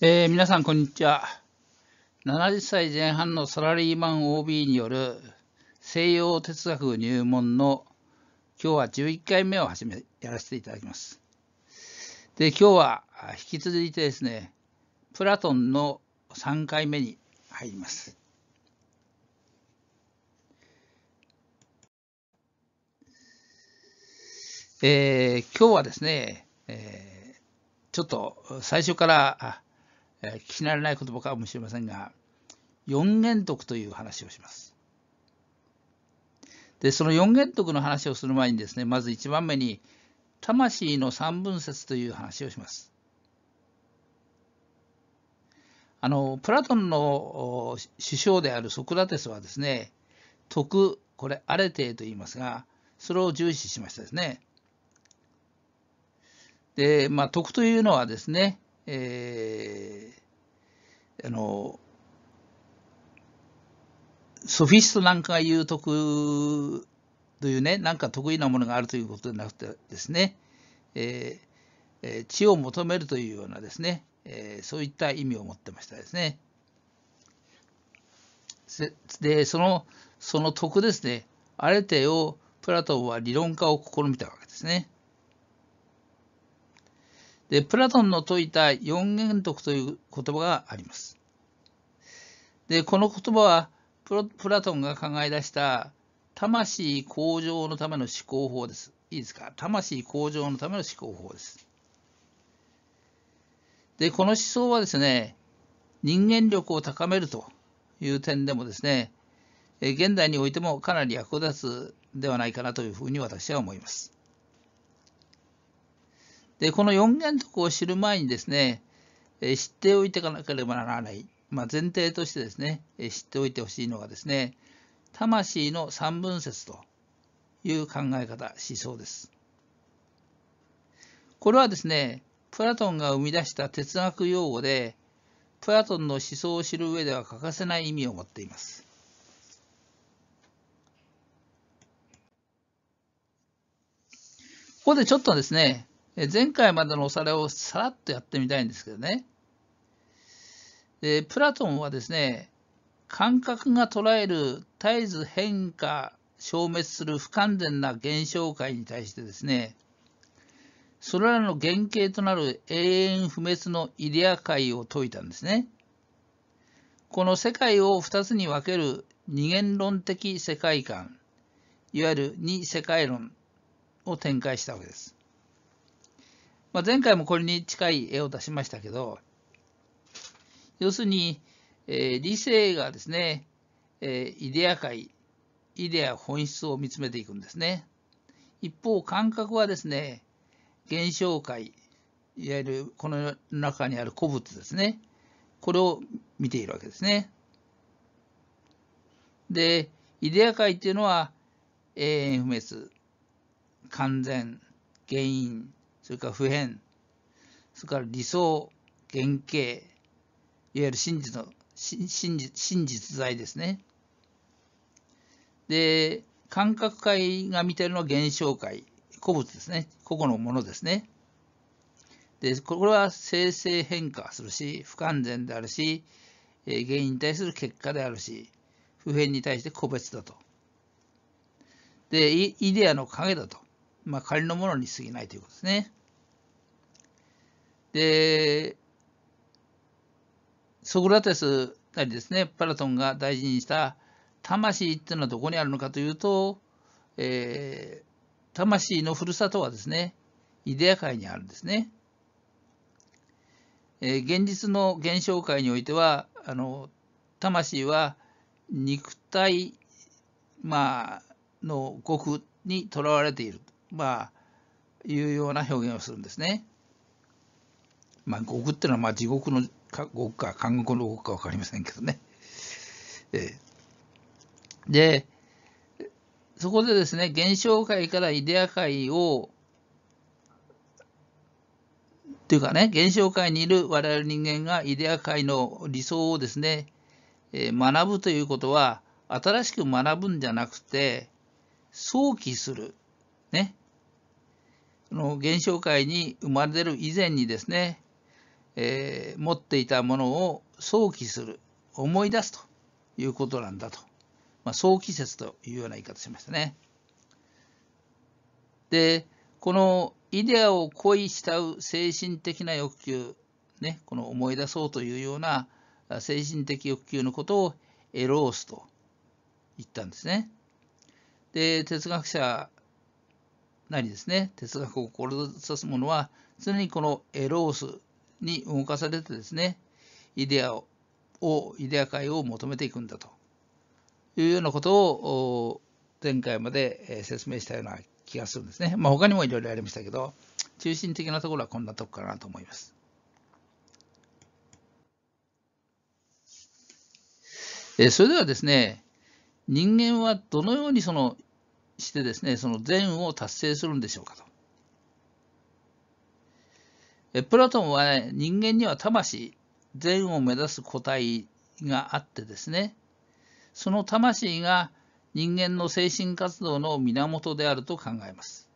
えー、皆さん、こんにちは。70歳前半のサラリーマン OB による西洋哲学入門の今日は11回目を始めやらせていただきます。で、今日は引き続いてですね、プラトンの3回目に入ります。えー、今日はですね、えー、ちょっと最初からえー、聞き慣れない言葉かもしれませんが、四原徳という話をします。で、その四原徳の話をする前にですね、まず一番目に、魂の三分節という話をします。あの、プラトンの首相であるソクラテスはですね、徳、これアレテと言いますが、それを重視しましたですね。で、まあ、徳というのはですね、えー、あの、ソフィストなんかが言う得というね、なんか得意なものがあるということでなくてですね、えー、知を求めるというようなですね、えー、そういった意味を持ってましたですね。で、その、その徳ですね、あれてをプラトンは理論化を試みたわけですね。で、プラトンの説いた四原則という言葉があります。で、この言葉はプラトンが考え出した魂向上のための思考法です。いいですか魂向上のための思考法です。で、この思想はですね、人間力を高めるという点でもですね、現代においてもかなり役立つではないかなというふうに私は思います。で、この4原則を知る前にですね、え知っておいていかなければならない、まあ、前提としてですね、え知っておいてほしいのがですね、魂の三分節という考え方、思想です。これはですね、プラトンが生み出した哲学用語で、プラトンの思想を知る上では欠かせない意味を持っています。ここでちょっとですね、前回までのおさらいをさらっとやってみたいんですけどね。プラトンはですね、感覚が捉える絶えず変化、消滅する不完全な現象界に対してですね、それらの原型となる永遠不滅のイデア界を説いたんですね。この世界を2つに分ける二元論的世界観、いわゆる二世界論を展開したわけです。まあ、前回もこれに近い絵を出しましたけど、要するに、えー、理性がですね、えー、イデア界、イデア本質を見つめていくんですね。一方、感覚はですね、現象界、いわゆるこの中にある古物ですね。これを見ているわけですね。で、イデア界っていうのは永遠不滅、完全、原因、それから普遍、それから理想、原型、いわゆる真実の、真実在ですね。で、感覚界が見てるのは現象界、古物ですね。個々のものですね。で、これは生成変化するし、不完全であるし、原因に対する結果であるし、普遍に対して個別だと。で、イデアの影だと。まあ、仮のものに過ぎないということですね。で、ソクラテスなりですね、パラトンが大事にした魂っていうのはどこにあるのかというと、えー、魂のふるさとはですね、イデア界にあるんですね。えー、現実の現象界においては、あの魂は肉体、まあ、の極にとらわれている、まあ、いうような表現をするんですね。まあ、獄っていうのはまあ地獄の獄か監獄の獄か分かりませんけどね。えー、で、そこでですね、現象界からイデア界を、というかね、現象界にいる我々人間がイデア界の理想をですね、えー、学ぶということは、新しく学ぶんじゃなくて、想起する。ね。の現象界に生まれる以前にですね、えー、持っていたものを想起する、思い出すということなんだと。まあ、想起説というような言い方しましたね。で、このイデアを恋慕う精神的な欲求、ね、この思い出そうというような精神的欲求のことをエロースと言ったんですね。で、哲学者なりですね、哲学を志す者は常にこのエロースに動かされてですね、イデアを、イデア界を求めていくんだというようなことを前回まで説明したような気がするんですね。まあ、他にもいろいろありましたけど、中心的なところはこんなとこかなと思います。えそれではですね、人間はどのようにそのしてですね、その善を達成するんでしょうかと。プラトンは、ね、人間には魂、善を目指す個体があってですね、その魂が人間の精神活動の源であると考えます。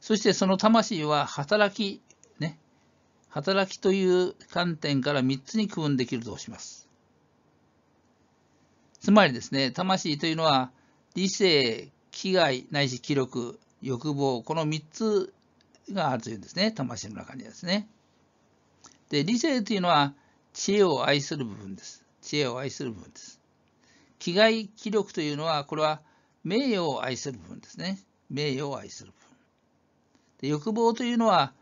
そしてその魂は働き、ね、働きという観点から3つに区分できるとします。つまりですね、魂というのは理性、危害、ないし気力、欲望、この3つが熱いんですね、魂の中にですね。で、理性というのは知恵を愛する部分です。知恵を愛する部分です。気概、気力というのは、これは名誉を愛する部分ですね。名誉を愛する部分。で欲望というのは、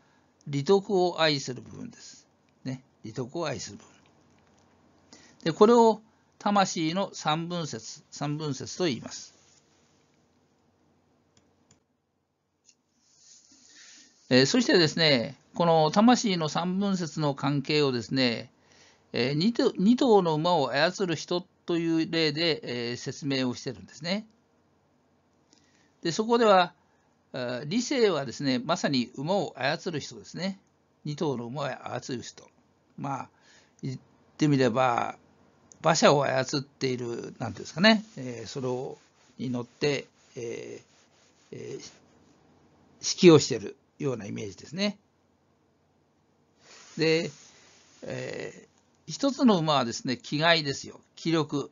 利得を愛する部分です。ね、利得を愛する部分。で、これを魂の三分節、三分節と言います。えー、そしてですね、この魂の三分節の関係をですね、えー、2, 頭2頭の馬を操る人という例で、えー、説明をしてるんですね。でそこでは、理性はですね、まさに馬を操る人ですね。2頭の馬を操る人。まあ、言ってみれば、馬車を操っている、なんですかね、えー、それをに乗って、えーえー、指揮をしているようなイメージですね。で、えー、一つの馬はですね、気概ですよ。気力。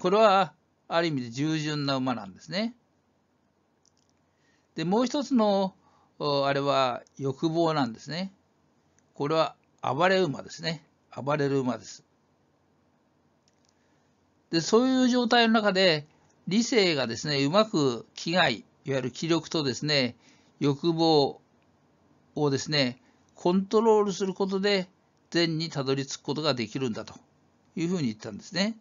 これは、ある意味で従順な馬なんですね。で、もう一つの、あれは欲望なんですね。これは暴れ馬ですね。暴れる馬です。で、そういう状態の中で、理性がですね、うまく気概、いわゆる気力とですね、欲望をですね、コントロールすることで善にたどり着くことができるんだというふうに言ったんですね。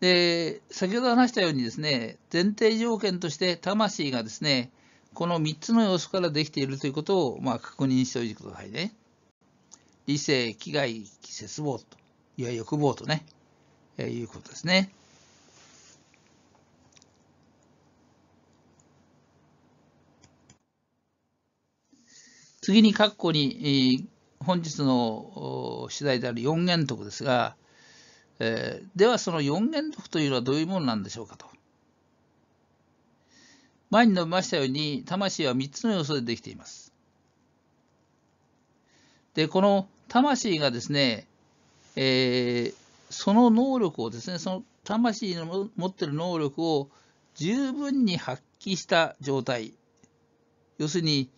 で、先ほど話したようにですね、前提条件として魂がですね、この3つの要素からできているということを、まあ、確認しておいてくださいね。理性、危害、節望と、いや欲望とね、えいうことですね。次に括弧に、本日の取材である四原則ですが、えー、ではその四原則というのはどういうものなんでしょうかと。前に述べましたように、魂は3つの要素でできています。で、この魂がですね、えー、その能力をですね、その魂の持ってる能力を十分に発揮した状態、要するに、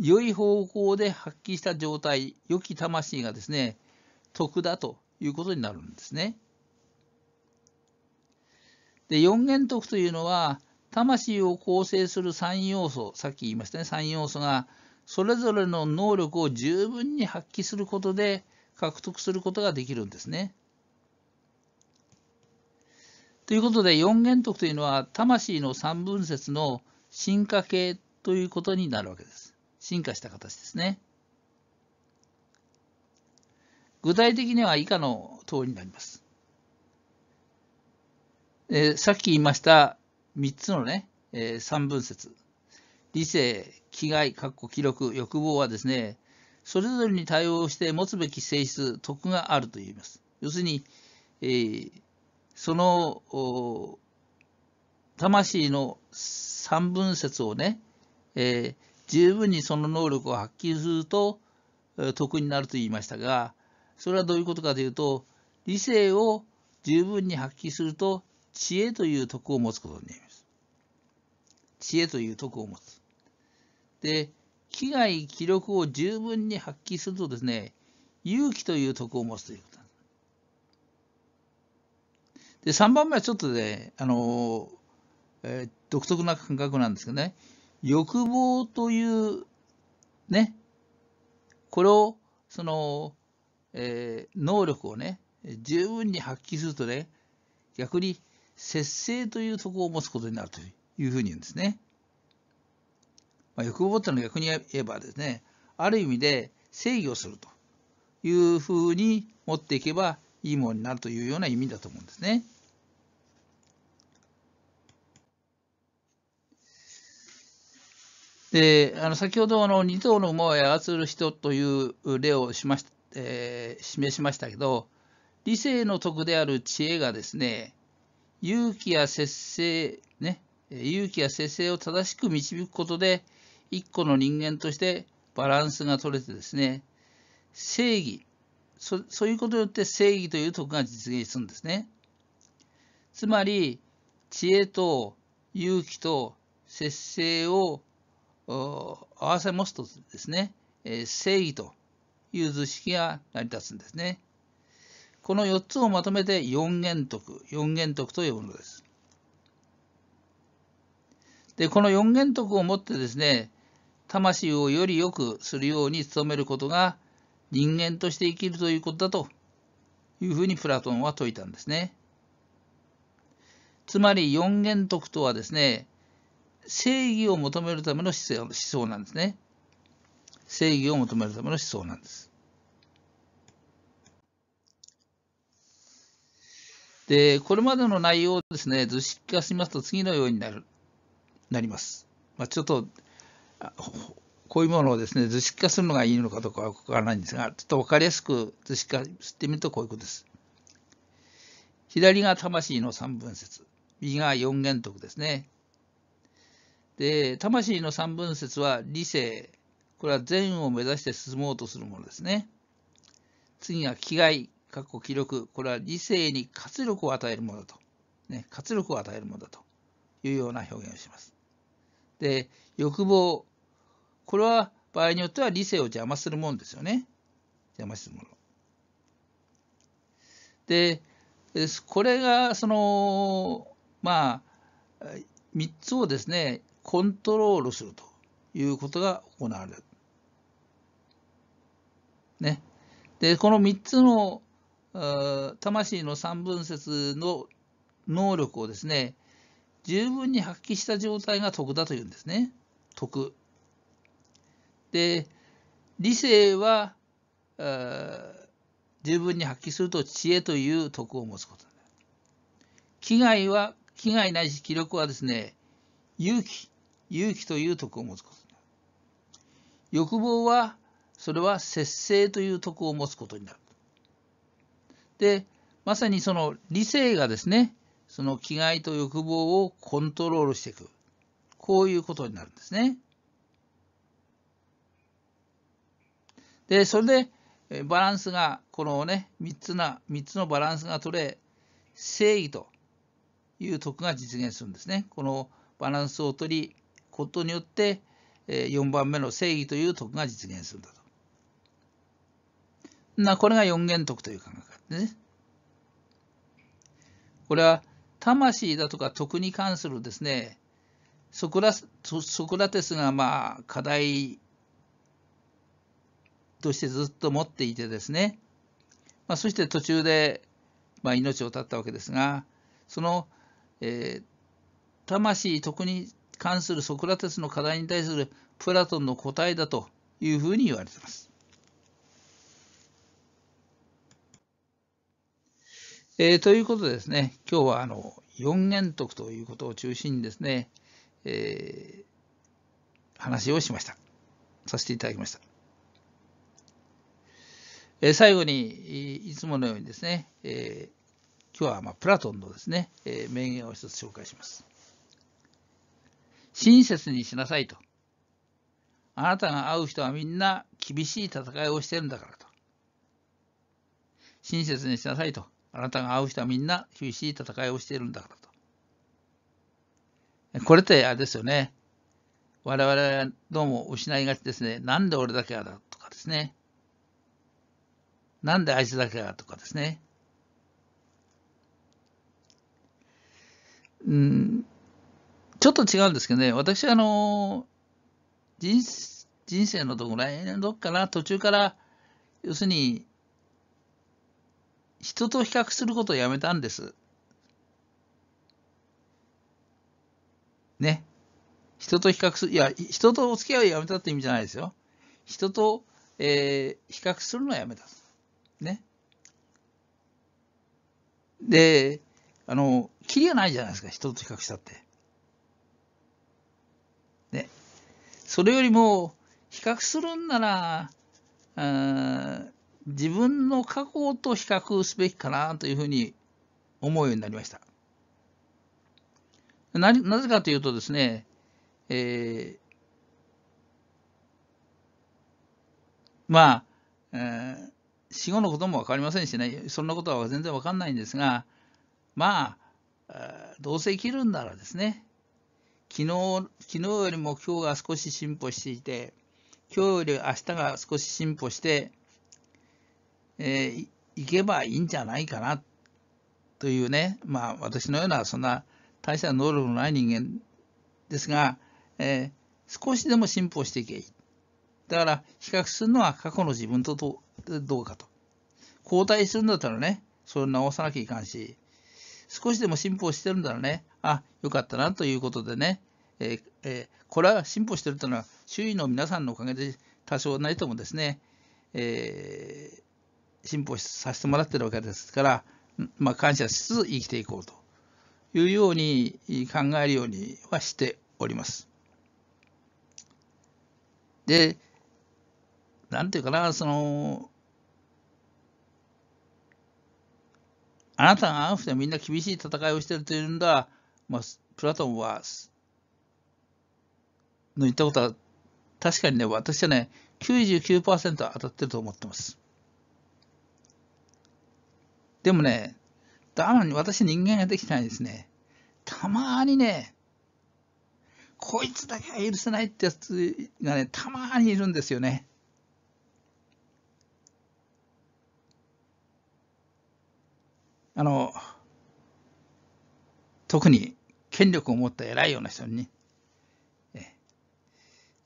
良い方向で発揮した状態、良き魂がですね、徳だということになるんですね。で、四元徳というのは、魂を構成する3要素、さっき言いましたね、3要素が、それぞれの能力を十分に発揮することで獲得することができるんですね。ということで、四元徳というのは、魂の三分節の進化系ということになるわけです。進化した形ですね。具体的には以下の通りになります。えー、さっき言いました3つのね、えー、三分節。理性、危害、括弧、記録、欲望はですね、それぞれに対応して持つべき性質、徳があると言います。要するに、えー、その、魂の三分節をね、えー、十分にその能力を発揮すると得になると言いましたがそれはどういうことかというと理性を十分に発揮すると知恵という徳を持つことになります。知恵という徳を持つ。で、危害、気力を十分に発揮するとですね、勇気という徳を持つということなんです。で、3番目はちょっとね、あの、えー、独特な感覚なんですけどね、欲望というね、これを、その、えー、能力をね、十分に発揮するとね、逆に節制というとこを持つことになるというふうに言うんですね。まあ、欲望というのは逆に言えばですね、ある意味で制御するというふうに持っていけばいいものになるというような意味だと思うんですね。であの先ほどの2頭の馬を操る人という例をしまし、えー、示しましたけど理性の徳である知恵がですね勇気や節制ね勇気や節制を正しく導くことで一個の人間としてバランスが取れてですね正義そういうことによって正義という徳が実現するんですねつまり知恵と勇気と節制を合わせ持つとですね、正義という図式が成り立つんですね。この4つをまとめて4原徳、4原徳と呼ぶのです。で、この4原徳をもってですね、魂をより良くするように努めることが人間として生きるということだというふうにプラトンは説いたんですね。つまり4原徳とはですね、正義を求めるための思想なんですね。正義を求めるための思想なんです。で、これまでの内容をですね、図式化しますと次のようになる、なります。まあ、ちょっと、こういうものをですね、図式化するのがいいのかどうかはわからないんですが、ちょっとわかりやすく図式化してみるとこういうことです。左が魂の三分節、右が四原徳ですね。で、魂の三分節は理性。これは善を目指して進もうとするものですね。次が気概、かっこ気力。これは理性に活力を与えるものだと。ね、活力を与えるものだというような表現をします。で、欲望。これは場合によっては理性を邪魔するものですよね。邪魔するもの。で、これが、その、まあ、3つをですね、コントロールするということが行われる。ね。で、この3つの魂の三分節の能力をですね、十分に発揮した状態が徳だというんですね。徳。で、理性は十分に発揮すると知恵という徳を持つことになる。危害は、危害ないし気力はですね、勇気、勇気という徳を持つこと欲望は、それは節制という徳を持つことになる。で、まさにその理性がですね、その気概と欲望をコントロールしていく。こういうことになるんですね。で、それでバランスが、このね、3つな、三つのバランスが取れ、正義という徳が実現するんですね。このバランスを取り、ことによって、え4番目の正義という徳が実現するんだと。なこれが四原徳という考え方ね。これは魂だとか徳に関するですね、ソクラソクラテスがまあ課題としてずっと持っていてですね、まあ、そして途中で、まあ、命を絶ったわけですが、その、えー、魂、徳に関するソクラテスの課題に対するプラトンの答えだというふうに言われています。えー、ということでですね、今日はあの4原則ということを中心にですね、えー、話をしました。させていただきました。えー、最後に、いつものようにですね、えー、今日はまあプラトンのですね、えー、名言を一つ紹介します。親切にしなさいと。あなたが会う人はみんな厳しい戦いをしてるんだからと。親切にしなさいと。あなたが会う人はみんな厳しい戦いをしているんだからと。これってあれですよね。我々はどうも失いがちですね。なんで俺だけはだとかですね。なんであいつだけはとかですね。うん、ちょっと違うんですけどね、私あの人、人生のどこら辺のどっかな、途中から、要するに、人と比較することをやめたんです。ね。人と比較する、いや、人とお付き合いをやめたって意味じゃないですよ。人と、えー、比較するのはやめた。ね。で、あの、キリがないじゃないですか、人と比較したって。それよりも比較するんなら、あ自分の過去と比較すべきかなというふうに思うようになりました。ななぜかというとですね、えー、まあ、えー、死後のことも分かりませんしね、そんなことは全然分かんないんですが、まあ、どうせ生きるんならですね、昨日昨日よりも今日が少し進歩していて、今日より明日が少し進歩して、えー、いけばいいんじゃないかなというね、まあ私のようなそんな大した能力のない人間ですが、えー、少しでも進歩していけばいい。だから比較するのは過去の自分とどどうかと。後退するんだったらね、それを直さなきゃいかんし、少しでも進歩してるんだらね、あ、よかったなということでね、えーえー、これは進歩しているというのは、周囲の皆さんのおかげで多少なりともですね、えー、進歩させてもらってるわけですから、まあ、感謝しつつ生きていこうというように考えるようにはしております。で、なんていうかな、その、あなたがああふてみんな厳しい戦いをしているというんだ、まあ、プラトンは、の言ったことは、確かにね、私はね、99%当たってると思ってます。でもね、だのに私人間ができないですね。たまにね、こいつだけは許せないってやつがね、たまにいるんですよね。あの、特に権力を持った偉いような人に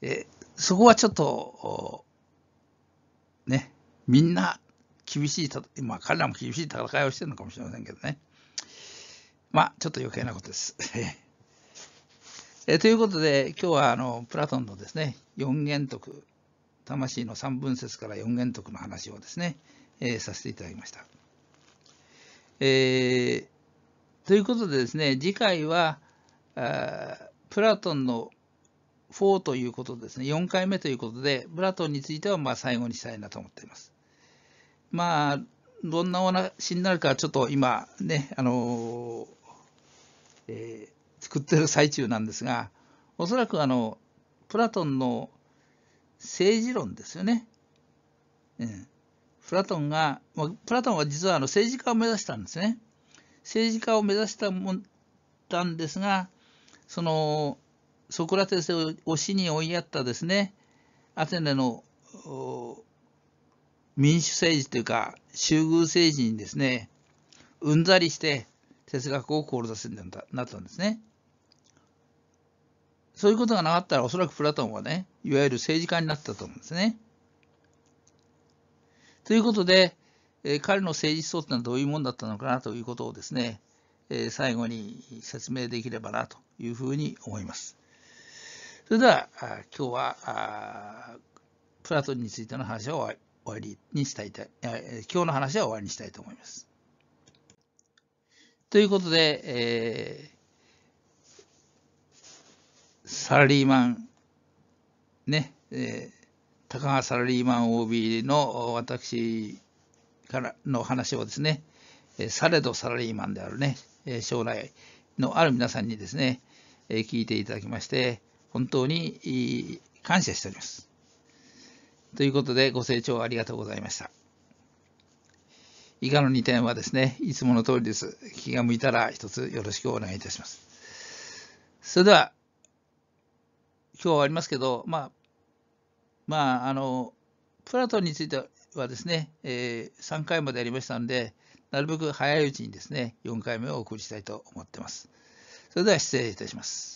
えそこはちょっと、ね、みんな厳しい、まあ彼らも厳しい戦いをしてるのかもしれませんけどね。まあちょっと余計なことです。えということで今日はあのプラトンのですね、四原徳、魂の三分節から四原徳の話をですね、えー、させていただきました。えーということでですね、次回は、プラトンの4ということですね、4回目ということで、プラトンについてはまあ最後にしたいなと思っています。まあ、どんなお話になるかちょっと今ね、あのえー、作ってる最中なんですが、おそらくあの、プラトンの政治論ですよね。うん、プラトンが、まプラトンは実はあの政治家を目指したんですね。政治家を目指したもたんですが、そのソクラテスを推しに追いやったですね、アテネの民主政治というか、州遇政治にですね、うんざりして哲学を志すようになったんですね。そういうことがなかったら、おそらくプラトンはね、いわゆる政治家になったと思うんですね。ということで、え彼の政治思想というのはどういうものだったのかなということをですね、え最後に説明できればなというふうに思います。それでは今日はプラトンについての話を終わりにしたい今日の話は終わりにしたいと思います。ということで、えー、サラリーマン、ね、えー、高川サラリーマン OB の私からの話をですね、されどサラリーマンであるね、将来のある皆さんにですね、聞いていただきまして、本当に感謝しております。ということで、ご清聴ありがとうございました。以下の2点はですね、いつもの通りです。気が向いたら一つよろしくお願いいたします。それでは、今日はありますけど、まあ、まあ、あの、プラトンについてははですね、え3回までやりましたので、なるべく早いうちにですね、4回目をお送りしたいと思ってます。それでは失礼いたします。